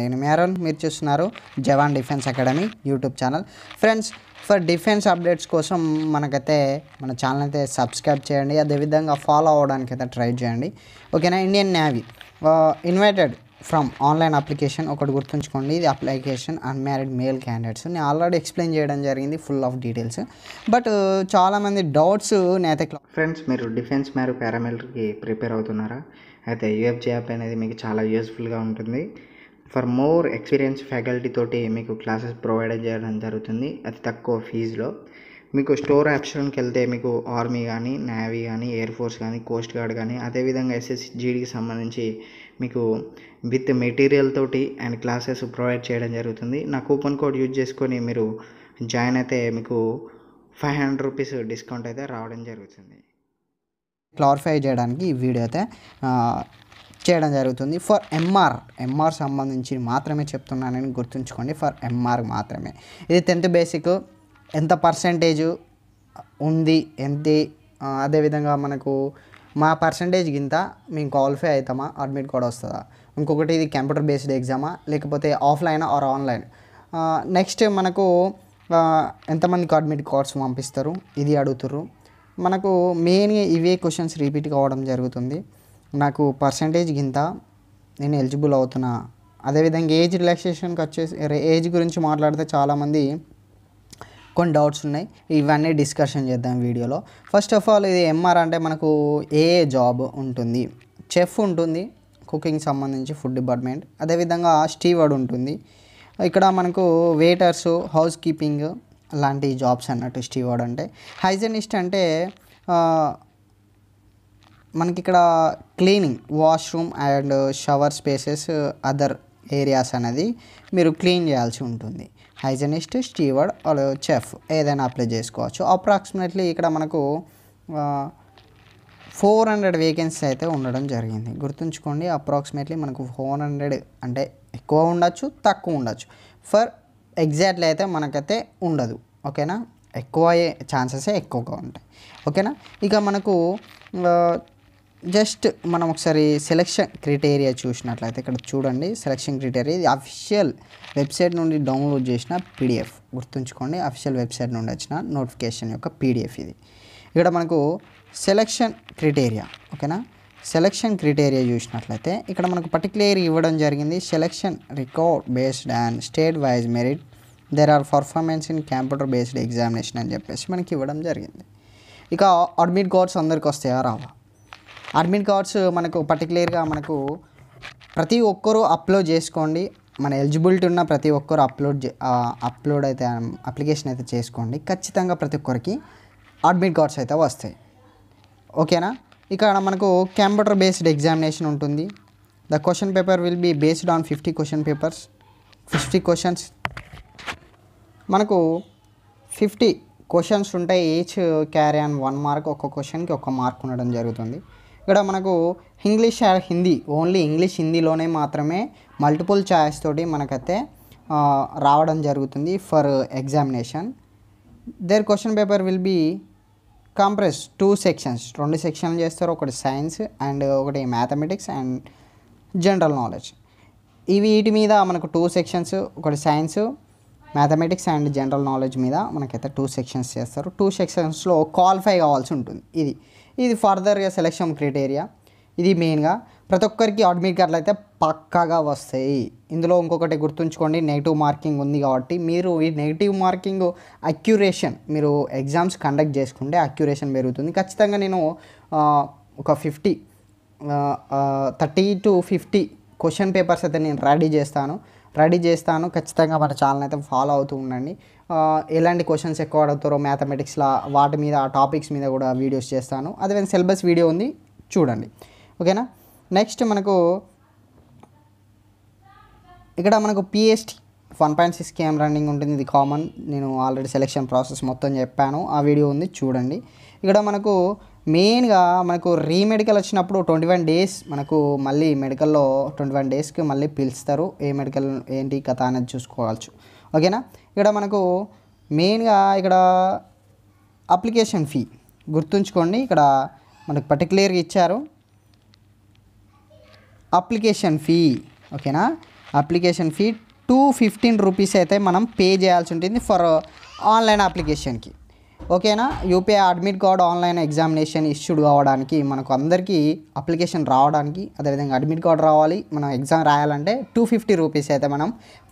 నేను మేరన్ మీరు చూస్తున్నారు Jawan defence academy YouTube channel friends for defence updates కోసం మనకైతే మన ఛానల్ అయితే సబ్స్క్రైబ్ చేయండి అదేవిధంగా ఫాలో అవ్వడానికి అయితే ట్రై చేయండి ఓకేనా Indian Navy invited from online application ఒకటి గుర్తుంచుకోండి ఇది అప్లికేషన్ అన్మ్యారీడ్ మేల్ క్యాండిడేట్స్ నేను ఆల్రెడీ ఎక్స్ప్లెయిన్ చేయడం జరిగింది ఫుల్ ఆఫ్ డీటెయిల్స్ బట్ చాలామంది డౌట్స్ నేనైతే ఫ్రెండ్స్ మీరు డిఫెన్స్ మేరు పారామిలిటరీకి ప్రిపేర్ అవుతున్నారా అయితే యూఎఫ్జేఆప్ అనేది మీకు చాలా యూస్ఫుల్గా ఉంటుంది ఫర్ మోర్ ఎక్స్పీరియన్స్ ఫ్యాకల్టీ తోటి మీకు క్లాసెస్ ప్రొవైడ్ చేయడం జరుగుతుంది అతి తక్కువ ఫీజులో మీకు స్టోర్ ఆప్షన్కి వెళ్తే మీకు ఆర్మీ కానీ నేవీ కానీ ఎయిర్ ఫోర్స్ కానీ కోస్ట్ గార్డ్ కానీ అదేవిధంగా ఎస్ఎస్జీడికి సంబంధించి మీకు విత్ మెటీరియల్ తోటి అండ్ క్లాసెస్ ప్రొవైడ్ చేయడం జరుగుతుంది నా కూపన్ కోడ్ యూజ్ చేసుకొని మీరు జాయిన్ అయితే మీకు ఫైవ్ హండ్రెడ్ రూపీస్ డిస్కౌంట్ అయితే రావడం జరుగుతుంది క్లారిఫై చేయడానికి ఈ వీడియో అయితే చేయడం జరుగుతుంది ఫర్ ఎంఆర్ ఎంఆర్ సంబంధించి మాత్రమే చెప్తున్నానని గుర్తుంచుకోండి ఫర్ ఎంఆర్ మాత్రమే ఇది టెన్త్ బేసిక్ ఎంత పర్సంటేజ్ ఉంది ఎంత అదేవిధంగా మనకు మా పర్సంటేజ్ గింత మేము క్వాలిఫై అవుతామా అడ్మిట్ కూడా వస్తుందా ఇంకొకటి ఇది కంప్యూటర్ బేస్డ్ ఎగ్జామా లేకపోతే ఆఫ్లైన్ ఆర్ ఆన్లైన్ నెక్స్ట్ మనకు ఎంతమందికి అడ్మిట్ కార్డ్స్ పంపిస్తారు ఇది అడుగుతారు మనకు మెయిన్గా ఇవే క్వశ్చన్స్ రిపీట్ కావడం జరుగుతుంది నాకు పర్సంటేజ్ కింద నేను ఎలిజిబుల్ అవుతున్నా అదేవిధంగా ఏజ్ రిలాక్సేషన్కి వచ్చేసి ఏజ్ గురించి మాట్లాడితే చాలామంది కొన్ని డౌట్స్ ఉన్నాయి ఇవన్నీ డిస్కషన్ చేద్దాం వీడియోలో ఫస్ట్ ఆఫ్ ఆల్ ఇది ఎంఆర్ అంటే మనకు ఏ జాబ్ ఉంటుంది చెఫ్ ఉంటుంది కుకింగ్ సంబంధించి ఫుడ్ డిపార్ట్మెంట్ అదేవిధంగా స్టీవర్డ్ ఉంటుంది ఇక్కడ మనకు వెయిటర్స్ హౌస్ కీపింగ్ లాంటి జాబ్స్ అన్నట్టు స్టీవర్డ్ అంటే హైజనిస్ట్ అంటే మనకి ఇక్కడ cleaning washroom and shower spaces other areas అనేది మీరు క్లీన్ చేయాల్సి ఉంటుంది హైజనిస్ట్ స్టీవర్డ్ చెఫ్ ఏదైనా అప్లై చేసుకోవచ్చు అప్రాక్సిమేట్లీ ఇక్కడ మనకు ఫోర్ హండ్రెడ్ వేకెన్సీ అయితే ఉండడం జరిగింది గుర్తుంచుకోండి అప్రాక్సిమేట్లీ మనకు ఫోర్ హండ్రెడ్ అంటే ఎక్కువ ఉండొచ్చు తక్కువ ఉండొచ్చు ఫర్ ఎగ్జాక్ట్లీ అయితే మనకైతే ఉండదు ఓకేనా ఎక్కువ ఛాన్సెస్ ఎక్కువగా ఉంటాయి ఓకేనా ఇక మనకు జస్ట్ మనం ఒకసారి సెలెక్షన్ క్రిటేరియా చూసినట్లయితే ఇక్కడ చూడండి సెలెక్షన్ క్రిటేరియా ఇది అఫీషియల్ వెబ్సైట్ నుండి డౌన్లోడ్ చేసిన పీడిఎఫ్ గుర్తుంచుకోండి అఫీషియల్ వెబ్సైట్ నుండి వచ్చిన నోటిఫికేషన్ యొక్క పీడిఎఫ్ ఇది ఇక్కడ మనకు సెలెక్షన్ క్రిటేరియా ఓకేనా సెలెక్షన్ క్రిటేరియా చూసినట్లయితే ఇక్కడ మనకు పర్టికులర్ ఇవ్వడం జరిగింది selection record based and state wise merit there are performance in computer based examination అని చెప్పేసి మనకి ఇవ్వడం జరిగింది ఇక అడ్మిట్ కార్డ్స్ అందరికి వస్తాయా రావా అడ్మిన్ కార్డ్స్ మనకు పర్టికులర్గా మనకు ప్రతి ఒక్కరూ అప్లోడ్ చేసుకోండి మన ఎలిజిబిలిటీ ఉన్న ప్రతి ఒక్కరు అప్లోడ్ అప్లోడ్ అయితే అప్లికేషన్ అయితే చేసుకోండి ఖచ్చితంగా ప్రతి ఒక్కరికి అడ్మిట్ కార్డ్స్ అయితే వస్తాయి ఓకేనా ఇక్కడ మనకు కంప్యూటర్ బేస్డ్ ఎగ్జామినేషన్ ఉంటుంది the question paper will be based on fifty question papers fifty questions మనకు ఫిఫ్టీ క్వశ్చన్స్ ఉంటాయి each carry on one mark ఒక్క క్వశ్చన్కి ఒక్క మార్క్ ఉండడం జరుగుతుంది ఇక్కడ మనకు English or Hindi only English హిందీలోనే మాత్రమే మల్టిపుల్ ఛాయిస్ తోటి మనకైతే రావడం జరుగుతుంది for examination there question paper will be compress two sections రెండు సెక్షన్లు చేస్తారు ఒకటి సైన్స్ అండ్ ఒకటి మ్యాథమెటిక్స్ అండ్ జనరల్ నాలెడ్జ్ ఇవి వీటి మీద మనకు టూ సెక్షన్స్ ఒకటి science mathematics and general knowledge మీద మనకైతే టూ సెక్షన్స్ చేస్తారు టూ సెక్షన్స్లో క్వాలిఫై కావాల్సి ఉంటుంది ఇది ఇది ఫర్దర్గా సెలెక్షన్ క్రైటీరియా ఇది మెయిన్గా ప్రతి ఒక్కరికి అడ్మిట్ కార్డులు అయితే పక్కాగా వస్తాయి ఇందులో ఇంకొకటి గుర్తుంచుకోండి నెగిటివ్ మార్కింగ్ ఉంది కాబట్టి మీరు ఈ నెగిటివ్ మార్కింగ్ అక్యురేషన్ మీరు ఎగ్జామ్స్ కండక్ట్ చేసుకుంటే అక్యురేషన్ పెరుగుతుంది ఖచ్చితంగా నేను ఒక fifty thirty to fifty question papers అయితే నేను రెడీ చేస్తాను రెడీ చేస్తాను ఖచ్చితంగా మన ఛానల్ అయితే ఫాలో అవుతూ ఉండండి ఎలాంటి క్వశ్చన్స్ ఎక్కువ అడుగుతారో మ్యాథమెటిక్స్లో వాటి మీద ఆ టాపిక్స్ మీద కూడా వీడియోస్ చేస్తాను అదే సిలబస్ వీడియో ఉంది చూడండి ఓకేనా నెక్స్ట్ మనకు ఇక్కడ మనకు PST one point six KM running ఉంటుంది ఇది కామన్ నేను ఆల్రెడీ సెలెక్షన్ ప్రాసెస్ మొత్తం చెప్పాను ఆ వీడియో ఉంది చూడండి ఇక్కడ మనకు మెయిన్గా మనకు రీమెడికల్ వచ్చినప్పుడు ట్వంటీ వన్ డేస్ మనకు మళ్ళీ మెడికల్లో ట్వంటీ వన్ డేస్కి మళ్ళీ పిలుస్తారు ఏ మెడికల్ ఏంటి కథ అనేది చూసుకోవచ్చు ఓకేనా ఇక్కడ మనకు మెయిన్గా ఇక్కడ అప్లికేషన్ ఫీ గుర్తుంచుకోండి ఇక్కడ మనకు పర్టికులర్గా ఇచ్చారు అప్లికేషన్ ఫీ ఓకేనా application fee two fifteen rupees అయితే మనం పే చేయాల్సి ఉంటుంది ఫర్ ఆన్లైన్ అప్లికేషన్కి ఓకేనా UPI admit card online examination issued కావడానికి మనకు అందరికీ అప్లికేషన్ రావడానికి అదేవిధంగా అడ్మిట్ కార్డ్ రావాలి మనం ఎగ్జామ్ రాయాలంటే టూ ఫిఫ్టీ రూపీస్ అయితే మనం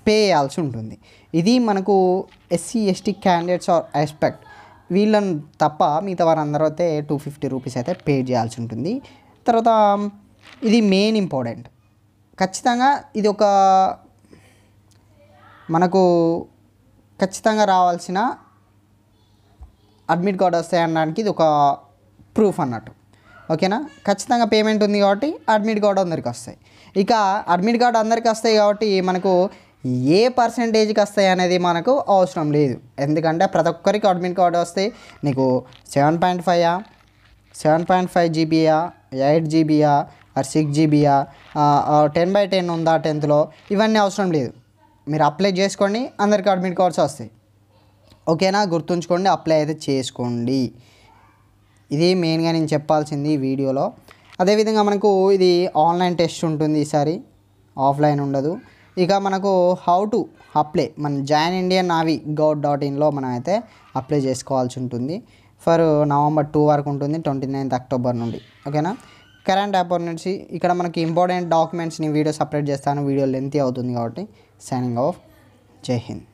పే చేయాల్సి ఉంటుంది ఇది మనకు SC ST candidates are expect వీళ్ళని తప్ప మిగతా వారందరూ అయితే టూ ఫిఫ్టీ రూపీస్ అయితే పే చేయాల్సి ఉంటుంది తర్వాత ఇది మెయిన్ ఇంపార్టెంట్ ఖచ్చితంగా ఇది ఒక మనకు ఖచ్చితంగా రావాల్సిన అడ్మిట్ కార్డ్ వస్తాయి అనడానికి ఇది ఒక ప్రూఫ్ అన్నట్టు ఓకేనా ఖచ్చితంగా పేమెంట్ ఉంది కాబట్టి అడ్మిట్ కార్డు అందరికి వస్తాయి ఇక అడ్మిట్ కార్డ్ అందరికి వస్తాయి కాబట్టి మనకు ఏ పర్సంటేజ్కి వస్తాయి అనేది మనకు అవసరం లేదు ఎందుకంటే ప్రతి ఒక్కరికి అడ్మిట్ కార్డు వస్తాయి నీకు సెవెన్ పాయింట్ ఫైవా సెవెన్ పాయింట్ ఫైవ్ జీబీయా ఎయిట్ జీబీయా ఆర్ సిక్స్ జీబీయా టెన్ బై టెన్ ఉందా టెన్త్లో ఇవన్నీ అవసరం లేదు మీరు అప్లై చేసుకోండి అందరికి అడ్మిట్ కార్డ్స్ వస్తాయి ఓకేనా గుర్తుంచుకోండి అప్లై అయితే చేసుకోండి ఇది మెయిన్గా నేను చెప్పాల్సింది ఈ వీడియోలో అదేవిధంగా మనకు ఇది ఆన్లైన్ టెస్ట్ ఉంటుంది ఈసారి ఆఫ్లైన్ ఉండదు ఇక మనకు హౌ టు అప్లై మన join Indian Navy gov dot ఇన్లో మనం అయితే అప్లై చేసుకోవాల్సి ఉంటుంది ఫర్ నవంబర్ టూ వరకు ఉంటుంది ట్వంటీ నైన్త్ అక్టోబర్ నుండి ఓకేనా కరెంట్ ఆపర్చునిటీ ఇక్కడ మనకి ఇంపార్టెంట్ డాక్యుమెంట్స్ని వీడియో సపరేట్ చేస్తాను వీడియో లెంతీ అవుతుంది కాబట్టి సైనింగ్ ఆఫ్ జై హింద్